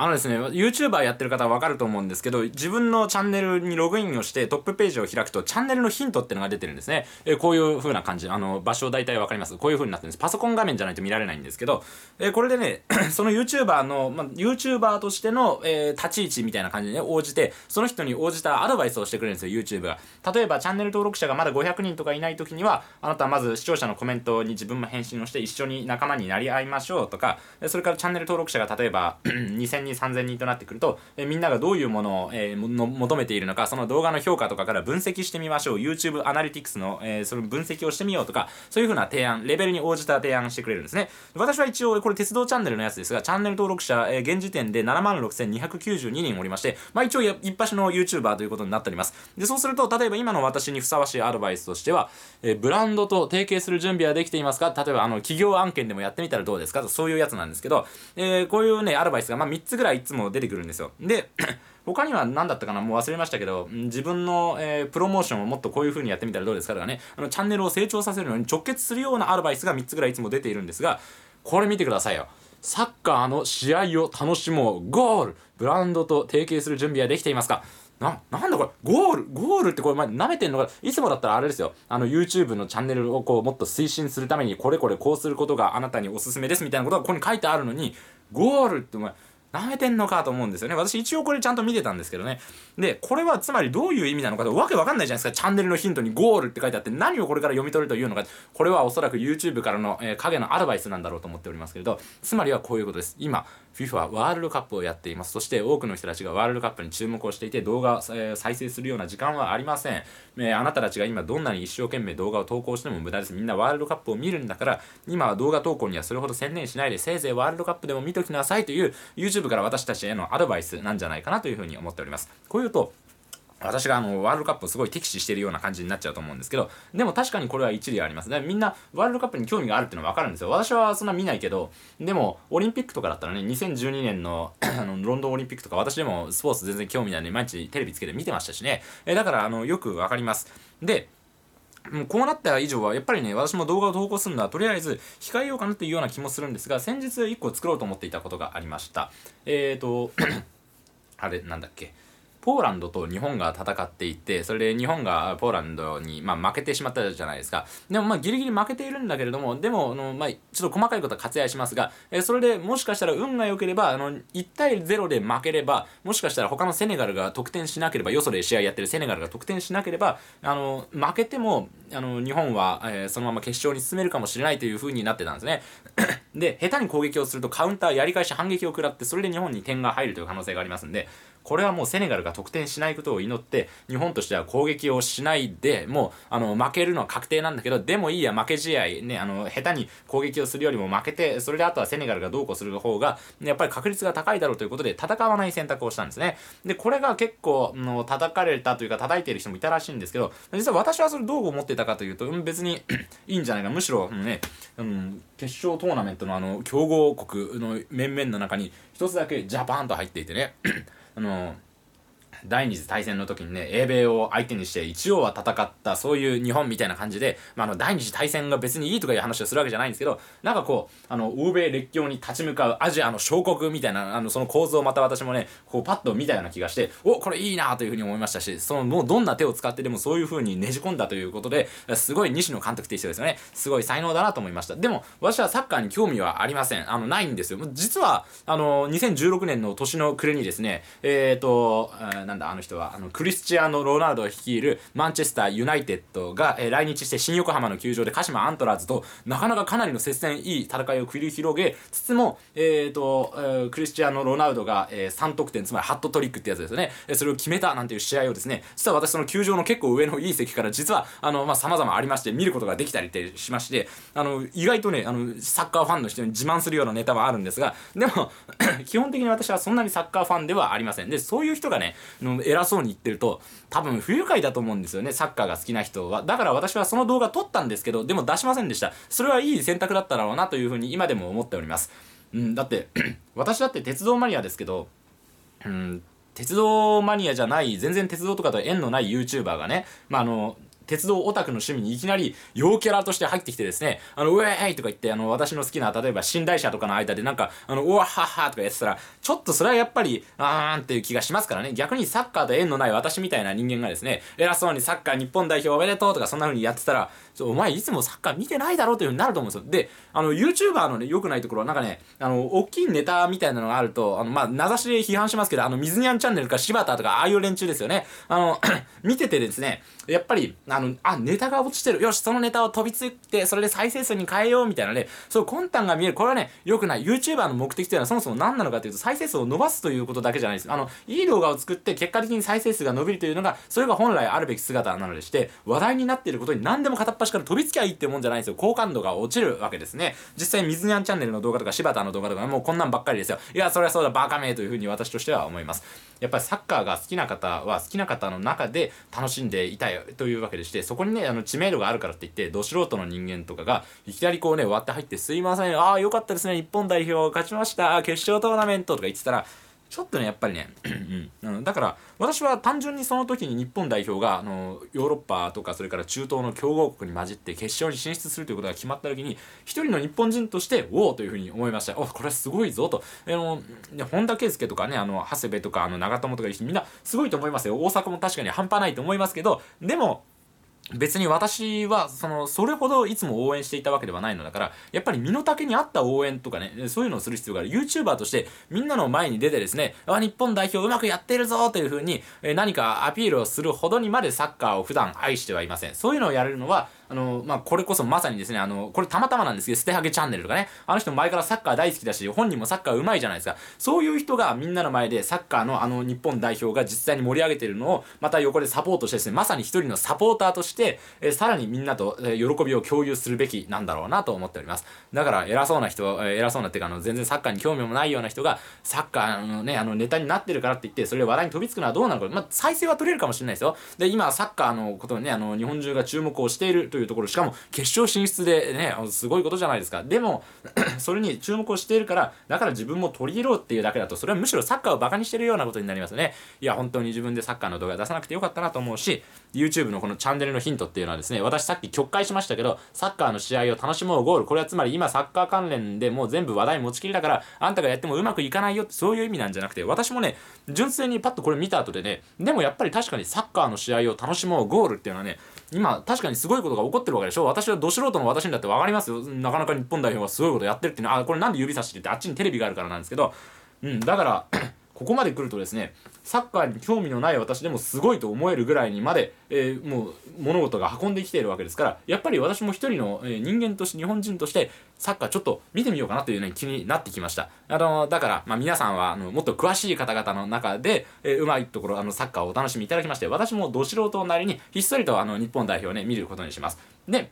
あのですね、YouTuber やってる方はわかると思うんですけど、自分のチャンネルにログインをしてトップページを開くと、チャンネルのヒントってのが出てるんですね。えー、こういう風な感じ。あの、場所大体わかりますこういう風になってるんです。パソコン画面じゃないと見られないんですけど、えー、これでね、その YouTuber の、ま YouTuber としての、えー、立ち位置みたいな感じで、ね、応じて、その人に応じたアドバイスをしてくれるんですよ、YouTube が。例えば、チャンネル登録者がまだ500人とかいない時には、あなたはまず視聴者のコメントに自分も返信をして、一緒に仲間になり合いましょうとか、それからチャンネル登録者が例えば2000 人人3000人となってくると、えみんながどういうものを、えー、の求めているのかその動画の評価とかから分析してみましょう YouTube アナリティクスの、えー、その分析をしてみようとかそういうふうな提案レベルに応じた提案してくれるんですね私は一応これ鉄道チャンネルのやつですがチャンネル登録者、えー、現時点で76,292人おりましてまあ一応一発の YouTuber ということになっておりますでそうすると例えば今の私にふさわしいアドバイスとしては、えブランドと提携する準備はできていますか例えばあの企業案件でもやってみたらどうですかとそういうやつなんですけど、えこういうねアドバイスがまあ3つぐらいいつも出てくるんですよで 他には何だったかなもう忘れましたけど、自分の、えー、プロモーションをもっとこういう風にやってみたらどうですかとかね、あのチャンネルを成長させるのに直結するようなアドバイスが3つぐらいいつも出ているんですが、これ見てくださいよ。サッカーの試合を楽しもう。ゴールブランドと提携する準備はできていますかな、なんだこれゴールゴールってこれ、ま、舐めてんのかいつもだったらあれですよ。あの、YouTube のチャンネルをこう、もっと推進するために、これこれこうすることがあなたにおすすめですみたいなことがここに書いてあるのに、ゴールってお前、舐めてんのかと思うんですよね。私一応これちゃんと見てたんですけどね。で、これはつまりどういう意味なのかとわけわかんないじゃないですか。チャンネルのヒントにゴールって書いてあって何をこれから読み取るというのか。これはおそらく YouTube からの、えー、影のアドバイスなんだろうと思っておりますけれど、つまりはこういうことです。今、FIFA ワールドカップをやっています。そして多くの人たちがワールドカップに注目をしていて動画を、えー、再生するような時間はありません、えー、あなたたちが今どんなに一生懸命動画を投稿しても無駄です。みんなワールドカップを見るんだから、今は動画投稿にはそれほど専念しないで、せいぜいワールドカップでも見ときなさいという YouTube から私たちへのアドバイスなんじゃないかなというふうに思っております。こういうと、私があのワールドカップをすごい敵視してるような感じになっちゃうと思うんですけどでも確かにこれは一理ありますねみんなワールドカップに興味があるっていうのは分かるんですよ私はそんな見ないけどでもオリンピックとかだったらね2012年のあのロンドンオリンピックとか私でもスポーツ全然興味ないんで毎日テレビつけて見てましたしねえだからあのよく分かりますでもうこうなった以上は、やっぱりね、私も動画を投稿するのは、とりあえず控えようかなっていうような気もするんですが、先日1個作ろうと思っていたことがありました。えっ、ー、とあれ、なんだっけ。ポーランドと日本が戦っていてそれで日本がポーランドに、まあ、負けてしまったじゃないですかでもまあギリギリ負けているんだけれどもでもあの、まあ、ちょっと細かいことは割愛しますが、えそれでもしかしたら運が良ければあの1対0で負ければもしかしたら他のセネガルが得点しなければよそで試合やってるセネガルが得点しなければあの負けてもあの日本は、えー、そのまま決勝に進めるかもしれないという風になってたんですね で下手に攻撃をするとカウンターやり返し反撃を食らってそれで日本に点が入るという可能性がありますんでこれはもうセネガルが得点しないことを祈って日本としては攻撃をしないでもうあの負けるのは確定なんだけどでもいいや負け試合ねあの下手に攻撃をするよりも負けてそれであとはセネガルがどうこうする方がやっぱり確率が高いだろうということで戦わない選択をしたんですねでこれが結構の叩かれたというか叩いている人もいたらしいんですけど実は私はそれどう思ってたかというと、うん、別に いいんじゃないかむしろ、ね、うん、決勝トーナメントのあの強豪国の面々の中に一つだけジャパンと入っていてねあの第二次大戦の時にね、英米を相手にして一応は戦った、そういう日本みたいな感じで、まあ、あの、第二次大戦が別にいいとかいう話をするわけじゃないんですけど、なんかこう、あの、欧米列強に立ち向かうアジアの小国みたいな、あの、その構造をまた私もね、こう、パッと見たような気がして、お、これいいなというふうに思いましたし、その、もうどんな手を使ってでもそういうふうにねじ込んだということで、すごい西野監督と一緒ですよね。すごい才能だなと思いました。でも、私はサッカーに興味はありません。あの、ないんですよ。実は、あの、2016年の年の暮れにですね、えっ、ー、と、なんだあの人はあのクリスチアーノ・ロナウド率いるマンチェスター・ユナイテッドが、えー、来日して新横浜の球場で鹿島アントラーズとなかなかかなりの接戦いい戦いを繰り広げつつも、えーとえー、クリスチアーノ・ロナウドが、えー、3得点つまりハットトリックってやつですよね、えー、それを決めたなんていう試合をですね実は私その球場の結構上のいい席から実はあのまあ様々ありまして見ることができたりってしましてあの意外とねあのサッカーファンの人に自慢するようなネタはあるんですがでも 基本的に私はそんなにサッカーファンではありませんでそういう人がねの偉そうに言ってると多分不愉快だと思うんですよねサッカーが好きな人はだから私はその動画撮ったんですけどでも出しませんでしたそれはいい選択だったろうなというふうに今でも思っております、うん、だって 私だって鉄道マニアですけどうん鉄道マニアじゃない全然鉄道とかと縁のない YouTuber がね、まあ、あの鉄道オタクの趣味にいきなり陽キャラとして入ってきてですね、あの、ウェーイとか言って、あの、私の好きな、例えば寝台車とかの間でなんか、あの、うわははとかやってたら、ちょっとそれはやっぱり、あーんっていう気がしますからね、逆にサッカーと縁のない私みたいな人間がですね、偉そうにサッカー日本代表おめでとうとかそんな風にやってたら、お前いつもサッカー見てないだろうというふうになると思うんですよであの YouTuber のね良くないところはなんかねあの大きいネタみたいなのがあるとあのまあ名指しで批判しますけどあの水にゃんチャンネルか柴田とかああいう連中ですよねあの 見ててですねやっぱりあのあネタが落ちてるよしそのネタを飛びついてそれで再生数に変えようみたいなねそう魂胆が見えるこれはね良くない YouTuber の目的というのはそもそも何なのかというと再生数を伸ばすということだけじゃないですあのいい動画を作って結果的に再生数が伸びるというのがそれが本来あるべき姿なのでして話題になっていることに何でも片っ端確から飛びつきゃいいってもんじゃないんですよ好感度が落ちるわけですね実際水にゃんチャンネルの動画とか柴田の動画とかもうこんなんばっかりですよいやそりゃそうだバカめというふうに私としては思いますやっぱりサッカーが好きな方は好きな方の中で楽しんでいたいというわけでしてそこにねあの知名度があるからって言ってど素人の人間とかがいきなりこうね割って入ってすいませんああよかったですね日本代表勝ちました決勝トーナメントとか言ってたらちょっとね、やっぱりね、うん、だから私は単純にその時に日本代表があのヨーロッパとかそれから中東の強豪国に混じって決勝に進出するということが決まった時に一人の日本人としておおというふうに思いましたおこれはすごいぞとあの本田圭佑とかねあの長谷部とかあの長友とかみんなすごいと思いますよ大阪も確かに半端ないと思いますけどでも別に私は、その、それほどいつも応援していたわけではないのだから、やっぱり身の丈に合った応援とかね、そういうのをする必要がある。YouTuber として、みんなの前に出てですね、あ、日本代表うまくやってるぞというふうに、え何かアピールをするほどにまでサッカーを普段愛してはいません。そういうのをやれるのは、あの、まあ、これこそまさにですね、あの、これたまたまなんですけど、捨てはげチャンネルとかね、あの人前からサッカー大好きだし、本人もサッカーうまいじゃないですか。そういう人がみんなの前でサッカーのあの日本代表が実際に盛り上げてるのを、また横でサポートしてですね、まさに一人のサポーターとして、えー、さらにみんなと、えー、喜びを共有するべきなんだろうなと思っております。だから、偉そうな人、えー、偉そうなっていうか、あの、全然サッカーに興味もないような人が、サッカーのね、あの、ネタになってるからって言って、それで話題に飛びつくのはどうなのか。まあ、再生は取れるかもしれないですよ。で、今、サッカーのことをね、あの、日本中が注目をしているとというところしかも決勝進出でねすごいことじゃないですかでも それに注目をしているからだから自分も取り入ろうっていうだけだとそれはむしろサッカーをバカにしてるようなことになりますねいや本当に自分でサッカーの動画出さなくてよかったなと思うし YouTube のこのチャンネルのヒントっていうのはですね私さっき曲解しましたけどサッカーの試合を楽しもうゴールこれはつまり今サッカー関連でもう全部話題持ちきりだからあんたがやってもうまくいかないよそういう意味なんじゃなくて私もね純粋にパッとこれ見た後でねでもやっぱり確かにサッカーの試合を楽しもうゴールっていうのはね今確かにすごいことが起こってるわけでしょ私はど素人の私にだって分かりますよなかなか日本代表はすごいことやってるっていうのはあこれなんで指差してってあっちにテレビがあるからなんですけどうんだからここまで来るとですねサッカーに興味のない私でもすごいと思えるぐらいにまで、えー、もう物事が運んできているわけですからやっぱり私も一人の、え人間として日本人としてサッカーちょっと見てみようかなという、ね、気になってきましたあのだから、まあ、皆さんはあのもっと詳しい方々の中で、えー、うまいところあのサッカーをお楽しみいただきまして私もど素人なりにひっそりとあの日本代表をね見ることにしますで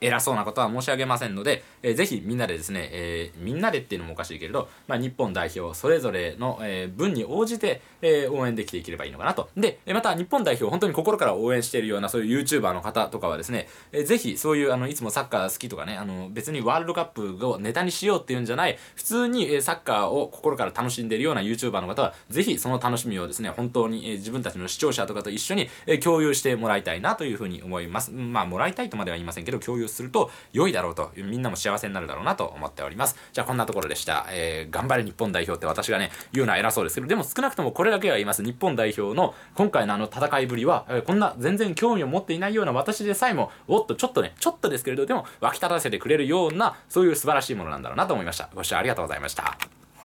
偉そうなことは申し上げませんので、えー、ぜひみんなでですね、えー、みんなでっていうのもおかしいけれど、まあ、日本代表それぞれの、えー、分に応じて、えー、応援できていければいいのかなと。で、また日本代表本当に心から応援しているようなそういう YouTuber の方とかはですね、えー、ぜひそういうあのいつもサッカー好きとかね、あの別にワールドカップをネタにしようっていうんじゃない、普通にサッカーを心から楽しんでいるような YouTuber の方は、ぜひその楽しみをですね、本当に、えー、自分たちの視聴者とかと一緒に、えー、共有してもらいたいなというふうに思います。まあ、もらいたいとまでは言いませんけど、共有すると良いだろうと、みんなも幸せになるだろうなと思っております。じゃあこんなところでした。えー、頑張れ日本代表って私がね、言うのは偉そうですけど、でも少なくともこれだけは言います。日本代表の今回のあの戦いぶりは、えー、こんな全然興味を持っていないような私でさえも、おっとちょっとね、ちょっとですけれど、でも沸き立たせてくれるような、そういう素晴らしいものなんだろうなと思いました。ご視聴ありがとうございました。